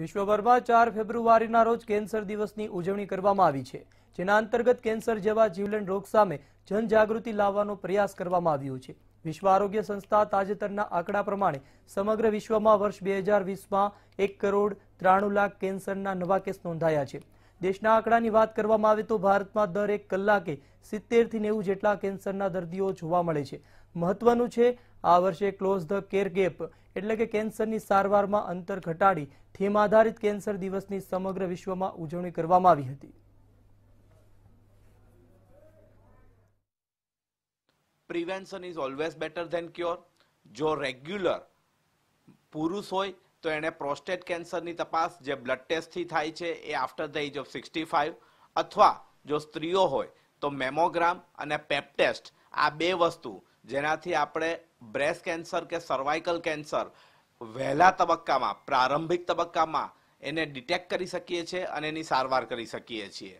વિશ્વભરમાં ચાર ફેબ્રુઆરીના રોજ કેન્સર દિવસની ઉજવણી કરવામાં આવી છે જેના અંતર્ગત કેન્સર જેવા જીવલેણ રોગ સામે જનજાગૃતિ લાવવાનો પ્રયાસ કરવામાં આવ્યો છે વિશ્વ આરોગ્ય સંસ્થા તાજેતરના આંકડા પ્રમાણે સમગ્ર વિશ્વમાં વર્ષ બે હજાર વીસમાં એક કરોડ ત્રાણું લાખ કેન્સરના નવા કેસ નોંધાયા છે દેશના આંકડાની વાત કરવામાં આવે તો ભારતમાં દર એક કલાકે સિત્તેરથી નેવું જેટલા કેન્સરના દર્દીઓ જોવા મળે છે મહત્વનું છે આ વર્ષે ક્લોઝ ધ કેર ગેપ એટલે કે કેન્સરની સારવારમાં અંતર ઘટાડી થીમ આધારિત કેન્સર દિવસની સમગ્ર વિશ્વમાં ઉજવણી કરવામાં આવી હતી prevention is always better than cure જો રેગ્યુલર પુરુષ હોય તો એણે પ્રોસ્ટેટ કેન્સરની તપાસ જે બ્લડ ટેસ્ટથી થાય છે એ after the age of sixty five અથવા જો સ્ત્રીઓ હોય તો મેમોગ્રામ અને પેપટેસ્ટ આ બે વસ્તુ જેનાથી આપણે બ્રેસ્ટ કેન્સર કે સર્વાઇકલ કેન્સર વહેલા તબક્કામાં પ્રારંભિક તબક્કામાં એને ડિટેક્ટ કરી શકીએ છીએ અને એની સારવાર કરી શકીએ છીએ